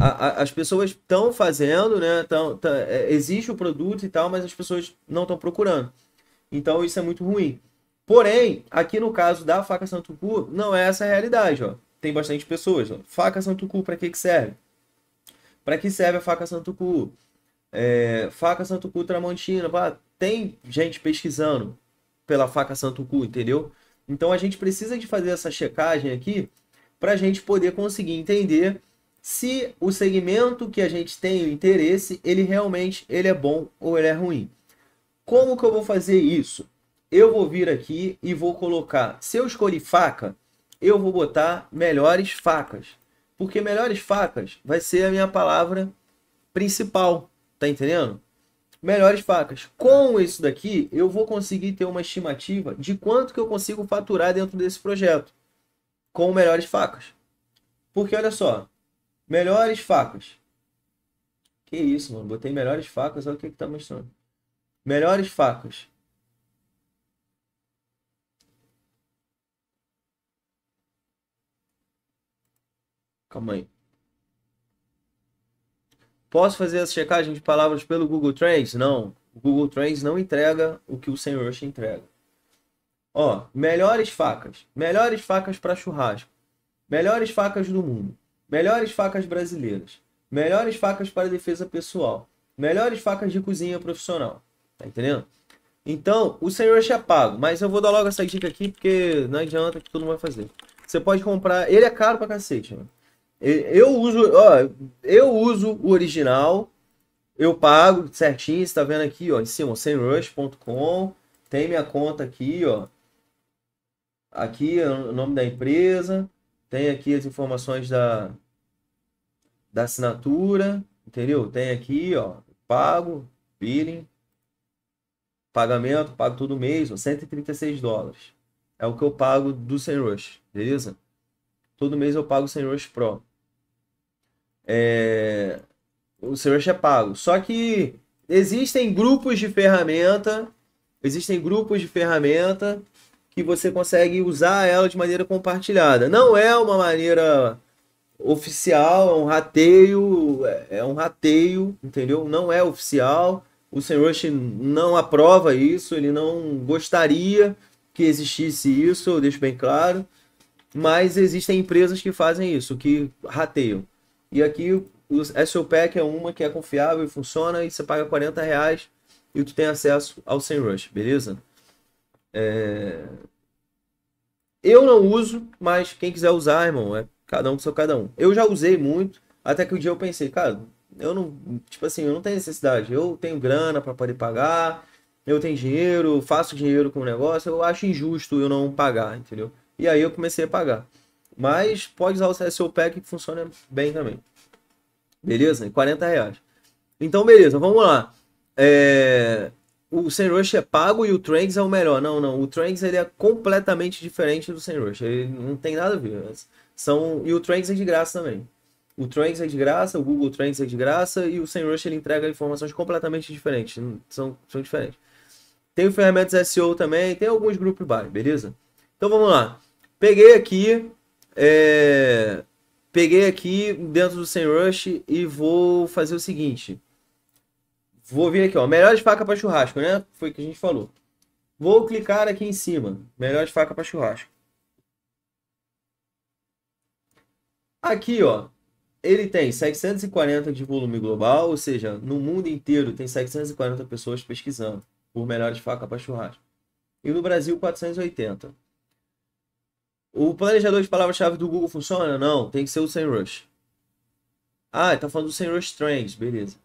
a, a, as pessoas estão fazendo, né? Tão, é, existe o produto e tal, mas as pessoas não estão procurando. Então isso é muito ruim. Porém, aqui no caso da faca Santucu, não é essa a realidade, ó. Tem bastante pessoas. Ó. Faca Santucu, para que, que serve? Para que serve a faca Santucu? É, faca Santucu Tramontina. Pá, tem gente pesquisando pela faca Santucu, entendeu? Então a gente precisa de fazer essa checagem aqui para a gente poder conseguir entender se o segmento que a gente tem o interesse, ele realmente ele é bom ou ele é ruim. Como que eu vou fazer isso? Eu vou vir aqui e vou colocar, se eu escolhi faca, eu vou botar melhores facas. Porque melhores facas vai ser a minha palavra principal, tá entendendo? Melhores facas. Com isso daqui, eu vou conseguir ter uma estimativa de quanto que eu consigo faturar dentro desse projeto com melhores facas. Porque olha só, Melhores facas. Que isso, mano. Botei melhores facas. Olha o que, que tá mostrando. Melhores facas. Calma aí. Posso fazer essa checagem de palavras pelo Google Trends? Não. O Google Trends não entrega o que o Sam Rush entrega. Ó, melhores facas. Melhores facas para churrasco. Melhores facas do mundo melhores facas brasileiras, melhores facas para defesa pessoal, melhores facas de cozinha profissional. Tá entendendo? Então, o Senhor é pago, mas eu vou dar logo essa dica aqui porque não adianta que tudo vai fazer. Você pode comprar, ele é caro pra cacete, né? Eu uso, ó, eu uso o original, eu pago certinho, você tá vendo aqui, ó, em cima, senrush.com, tem minha conta aqui, ó. Aqui o nome da empresa, tem aqui as informações da, da assinatura, entendeu? Tem aqui, ó, pago, billing, pagamento, pago todo mês, ó, 136 dólares. É o que eu pago do Senrush, beleza? Todo mês eu pago o Senrush Pro. É... O Senrush é pago. Só que existem grupos de ferramenta, existem grupos de ferramenta que você consegue usar ela de maneira compartilhada. Não é uma maneira oficial, é um rateio, é, é um rateio, entendeu? Não é oficial. O senhor não aprova isso, ele não gostaria que existisse isso, eu deixo bem claro. Mas existem empresas que fazem isso, que rateiam. E aqui o SOPEC é uma que é confiável e funciona e você paga 40 reais e tu tem acesso ao SEMrush, beleza? É... Eu não uso, mas quem quiser usar, irmão, é Cada um pro seu cada um. Eu já usei muito, até que o um dia eu pensei, cara, eu não. Tipo assim, eu não tenho necessidade. Eu tenho grana para poder pagar, eu tenho dinheiro, faço dinheiro com o negócio, eu acho injusto eu não pagar, entendeu? E aí eu comecei a pagar. Mas pode usar o seu Pack que funciona bem também. Beleza? 40 reais. Então, beleza, vamos lá. É... O rush é pago e o Tranks é o melhor. Não, não. O Tranks ele é completamente diferente do rush Ele não tem nada a ver. São, e o Trends é de graça também. O Trends é de graça, o Google Trends é de graça e o SEMrush ele entrega informações completamente diferentes. São, são diferentes. Tem o ferramentas SEO também, tem alguns grupos by, beleza? Então vamos lá. Peguei aqui, é... peguei aqui dentro do SEMrush e vou fazer o seguinte. Vou vir aqui, ó, melhores faca para churrasco, né? Foi o que a gente falou. Vou clicar aqui em cima, melhores faca para churrasco. Aqui, ó, ele tem 740 de volume global, ou seja, no mundo inteiro tem 740 pessoas pesquisando por melhores facas para churrasco. E no Brasil, 480. O planejador de palavras-chave do Google funciona? Não, tem que ser o SEMrush. Ah, tá falando do SEMrush Trends, beleza.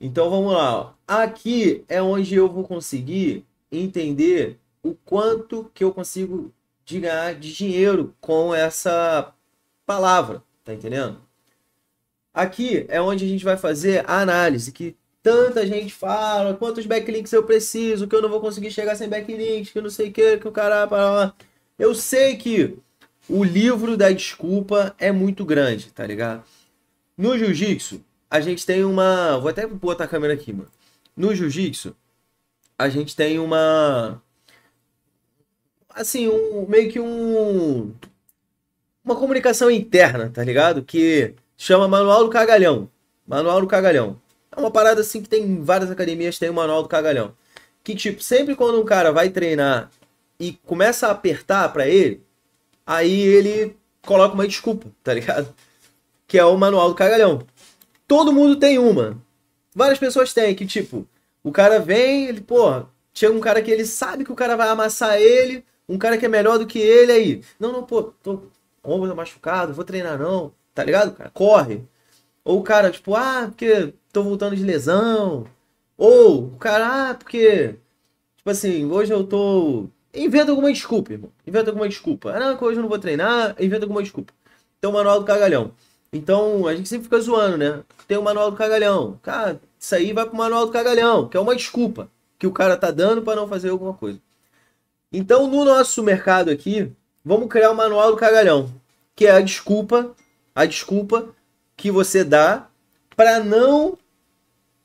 Então vamos lá. Aqui é onde eu vou conseguir entender o quanto que eu consigo de ganhar de dinheiro com essa palavra, tá entendendo? Aqui é onde a gente vai fazer a análise que tanta gente fala, quantos backlinks eu preciso, que eu não vou conseguir chegar sem backlinks, que eu não sei o que, que o cara... Eu sei que o livro da desculpa é muito grande, tá ligado? No jiu-jitsu, a gente tem uma... Vou até botar a câmera aqui, mano. No jiu-jitsu, a gente tem uma... Assim, um, meio que um uma comunicação interna, tá ligado? Que chama Manual do Cagalhão. Manual do Cagalhão. É uma parada assim que tem em várias academias, tem o Manual do Cagalhão. Que tipo, sempre quando um cara vai treinar e começa a apertar para ele, aí ele coloca uma desculpa, tá ligado? Que é o Manual do Cagalhão. Todo mundo tem uma. Várias pessoas têm que tipo, o cara vem, ele, porra, chega um cara que ele sabe que o cara vai amassar ele, um cara que é melhor do que ele aí. Não, não, pô, tô, ombro tá machucado, vou treinar não, tá ligado, cara? Corre. Ou o cara, tipo, ah, porque tô voltando de lesão. Ou o cara, ah, porque, tipo assim, hoje eu tô. Inventa alguma desculpa, irmão. Inventa alguma desculpa. Ah, não, que hoje eu não vou treinar, inventa alguma desculpa. tem o manual do cagalhão. Então, a gente sempre fica zoando, né? Tem o manual do cagalhão. Cara, isso aí vai pro manual do cagalhão, que é uma desculpa que o cara tá dando para não fazer alguma coisa. Então, no nosso mercado aqui, Vamos criar o um manual do cagalhão, que é a desculpa, a desculpa que você dá para não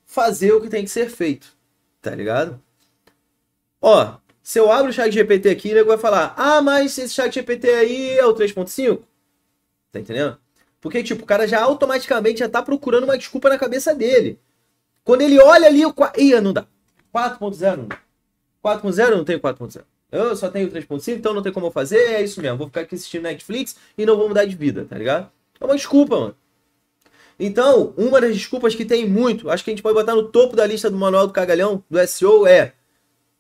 fazer o que tem que ser feito, tá ligado? Ó, se eu abro o chat GPT aqui, ele vai falar: "Ah, mas esse chat GPT aí é o 3.5?" Tá entendendo? Porque tipo, o cara já automaticamente já tá procurando uma desculpa na cabeça dele. Quando ele olha ali, o ia não dá. 4.0 não dá. 4.0 não tem 4.0. Eu só tenho 3.5, então não tem como eu fazer, é isso mesmo. Vou ficar aqui assistindo Netflix e não vou mudar de vida, tá ligado? É uma desculpa, mano. Então, uma das desculpas que tem muito, acho que a gente pode botar no topo da lista do Manual do Cagalhão, do SEO, é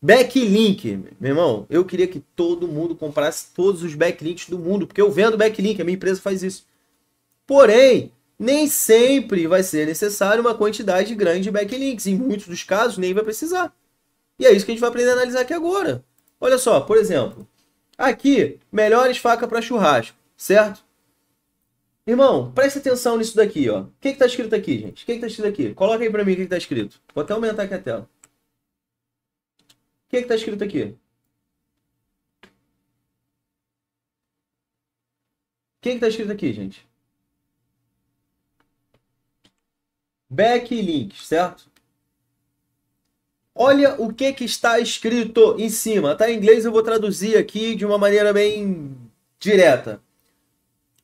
backlink. Meu irmão, eu queria que todo mundo comprasse todos os backlinks do mundo, porque eu vendo backlink, a minha empresa faz isso. Porém, nem sempre vai ser necessário uma quantidade grande de backlinks. Em muitos dos casos, nem vai precisar. E é isso que a gente vai aprender a analisar aqui agora. Olha só, por exemplo, aqui, melhores faca para churrasco, certo? Irmão, preste atenção nisso daqui, ó. O que está escrito aqui, gente? O que está escrito aqui? Coloca aí para mim o que está escrito. Vou até aumentar aqui a tela. O que está escrito aqui? O que está escrito aqui, gente? Backlinks, certo? Olha o que, que está escrito em cima. Tá em inglês, eu vou traduzir aqui de uma maneira bem direta.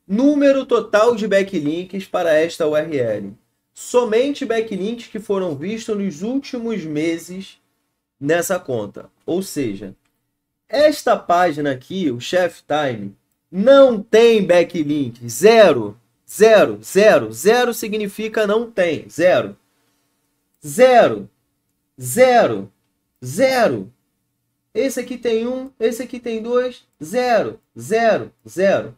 Número total de backlinks para esta URL. Somente backlinks que foram vistos nos últimos meses nessa conta. Ou seja, esta página aqui, o Chef Time, não tem backlink. Zero. Zero. Zero. Zero significa não tem. Zero. Zero. Zero. Zero. Esse aqui tem um, esse aqui tem dois. Zero. Zero. Zero.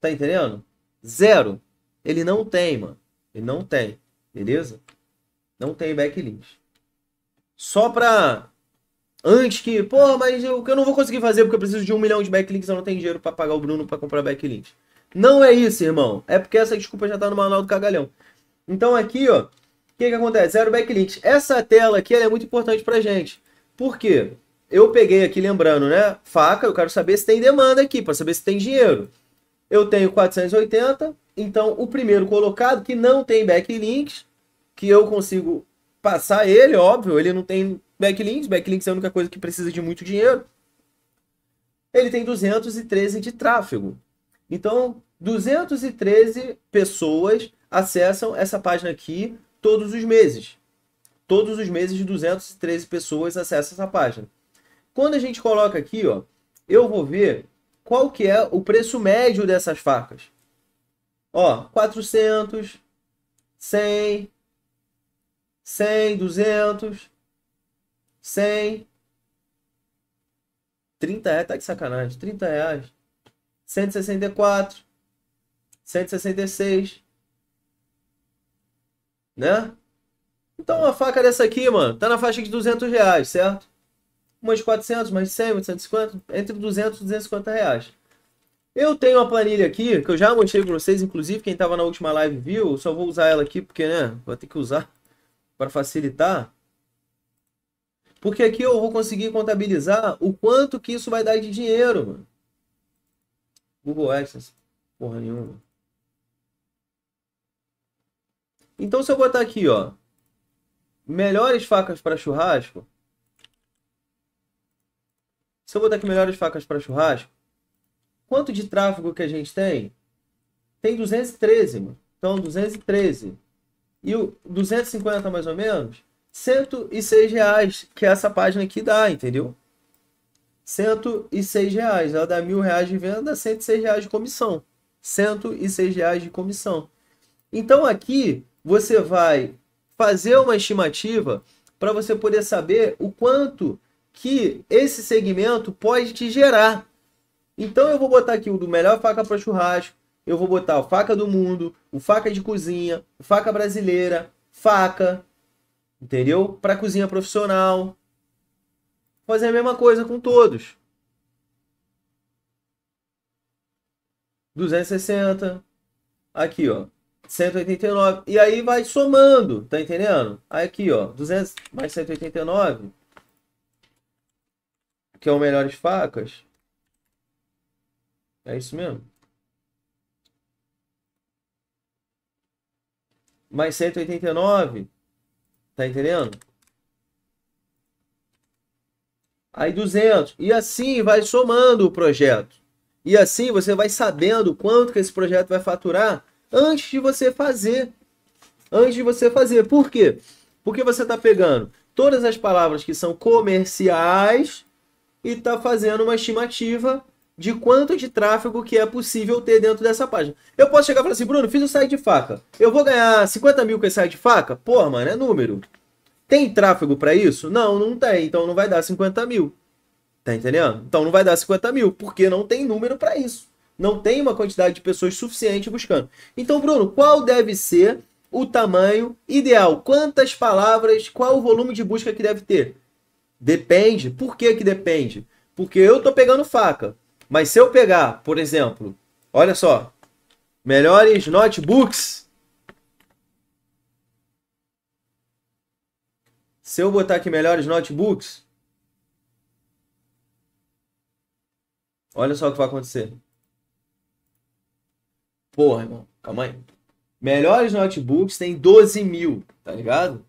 Tá entendendo? Zero. Ele não tem, mano. Ele não tem. Beleza? Não tem backlink. Só pra. Antes que. Pô, mas eu, eu não vou conseguir fazer porque eu preciso de um milhão de backlinks. Eu não tenho dinheiro para pagar o Bruno para comprar backlinks. Não é isso, irmão. É porque essa desculpa já tá no manual do cagalhão. Então aqui, ó que, que acontece? Zero backlinks. Essa tela aqui é muito importante para gente. Por quê? Eu peguei aqui, lembrando, né? Faca, eu quero saber se tem demanda aqui, para saber se tem dinheiro. Eu tenho 480, então o primeiro colocado que não tem backlinks, que eu consigo passar ele, óbvio, ele não tem backlinks, backlinks é a única coisa que precisa de muito dinheiro. Ele tem 213 de tráfego. Então, 213 pessoas acessam essa página aqui todos os meses. Todos os meses, 213 pessoas acessam essa página. Quando a gente coloca aqui, ó, eu vou ver qual que é o preço médio dessas facas. Ó, 400, 100, 100, 200, 100, 30 reais, tá de sacanagem, 30 reais, 164, 166, né? Então uma faca dessa aqui, mano, tá na faixa de 200 reais, certo? Uma de 400, mais de 100, 850, entre 200 e 250 reais. Eu tenho uma planilha aqui, que eu já mostrei pra vocês, inclusive quem tava na última live viu, só vou usar ela aqui porque, né, vou ter que usar para facilitar. Porque aqui eu vou conseguir contabilizar o quanto que isso vai dar de dinheiro, mano. Google Access, porra nenhuma. Então, se eu botar aqui, ó, melhores facas para churrasco. Se eu botar aqui melhores facas para churrasco, quanto de tráfego que a gente tem? Tem 213, mano. Então, 213. E o 250 mais ou menos, 106 reais, que é essa página aqui dá, entendeu? 106 reais. Ela dá mil reais de venda, 106 reais de comissão. 106 reais de comissão. Então aqui você vai fazer uma estimativa para você poder saber o quanto que esse segmento pode te gerar. Então eu vou botar aqui o do melhor faca para churrasco, eu vou botar o faca do mundo, o faca de cozinha, o faca brasileira, faca, entendeu? Para cozinha profissional. Fazer a mesma coisa com todos. 260 aqui, ó. 189. E aí vai somando, tá entendendo? Aí aqui, ó, 200 mais 189, que é o Melhores Facas. É isso mesmo? Mais 189, tá entendendo? Aí 200. E assim vai somando o projeto. E assim você vai sabendo quanto que esse projeto vai faturar antes de você fazer. Antes de você fazer. Por quê? Porque você está pegando todas as palavras que são comerciais e está fazendo uma estimativa de quanto de tráfego que é possível ter dentro dessa página. Eu posso chegar e falar assim, Bruno, fiz o site de faca. Eu vou ganhar 50 mil com esse site de faca? Porra, mano, é número. Tem tráfego para isso? Não, não tem. Então não vai dar 50 mil. Tá entendendo? Então não vai dar 50 mil, porque não tem número para isso. Não tem uma quantidade de pessoas suficiente buscando. Então, Bruno, qual deve ser o tamanho ideal? Quantas palavras, qual o volume de busca que deve ter? Depende. Por que, que depende? Porque eu estou pegando faca. Mas se eu pegar, por exemplo, olha só, melhores notebooks. Se eu botar aqui melhores notebooks, olha só o que vai acontecer. Porra, irmão, calma aí. Melhores notebooks tem 12 mil, tá ligado?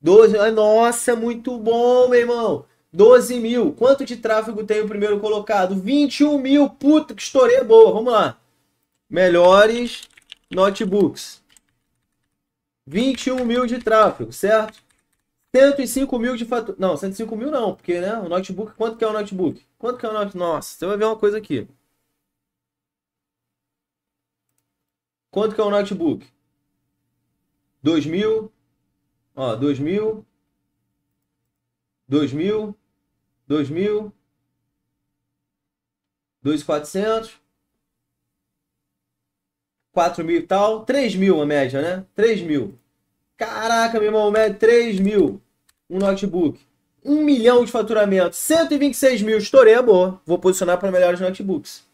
12 ah, Nossa, muito bom, meu irmão. 12 mil. Quanto de tráfego tem o primeiro colocado? 21 mil. Puta, que história boa. Vamos lá. Melhores notebooks. 21 mil de tráfego, certo? 105 mil de fatura. Não, 105 mil não, porque né, o notebook. Quanto que é o notebook? Quanto que é o notebook? Nossa, você vai ver uma coisa aqui. Quanto que é um notebook? 2000, ó, 2000, 2000, 2000, 2400, 4000 e tal, 3000 a média, né? 3000. Caraca, meu irmão, média 3 é mil. Um notebook. 1 milhão de faturamento, 126 mil, estourei a boa. Vou posicionar para melhores notebooks.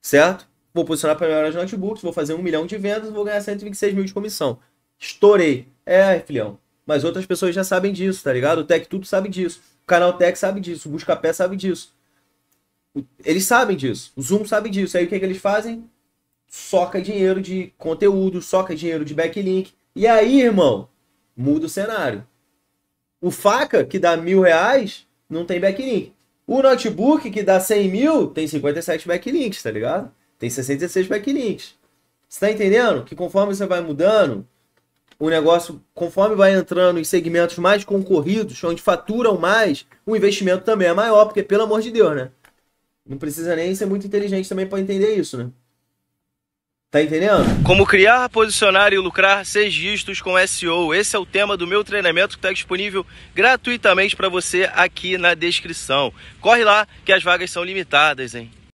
Certo? vou posicionar para melhorar os notebooks, vou fazer um milhão de vendas, vou ganhar 126 mil de comissão. Estourei. É, filhão. Mas outras pessoas já sabem disso, tá ligado? O Tech Tudo sabe disso. O Canal Tech sabe disso. O pé sabe disso. Eles sabem disso. O Zoom sabe disso. Aí o que, é que eles fazem? Soca dinheiro de conteúdo, soca dinheiro de backlink. E aí, irmão, muda o cenário. O faca, que dá mil reais, não tem backlink. O notebook, que dá 100 mil, tem 57 backlinks, tá ligado? Tem 66 backlinks. Você tá entendendo? Que conforme você vai mudando, o negócio, conforme vai entrando em segmentos mais concorridos, onde faturam mais, o investimento também é maior, porque pelo amor de Deus, né? Não precisa nem ser muito inteligente também para entender isso, né? Tá entendendo? Como criar, posicionar e lucrar seis dígitos com SEO. Esse é o tema do meu treinamento que está disponível gratuitamente para você aqui na descrição. Corre lá que as vagas são limitadas, hein?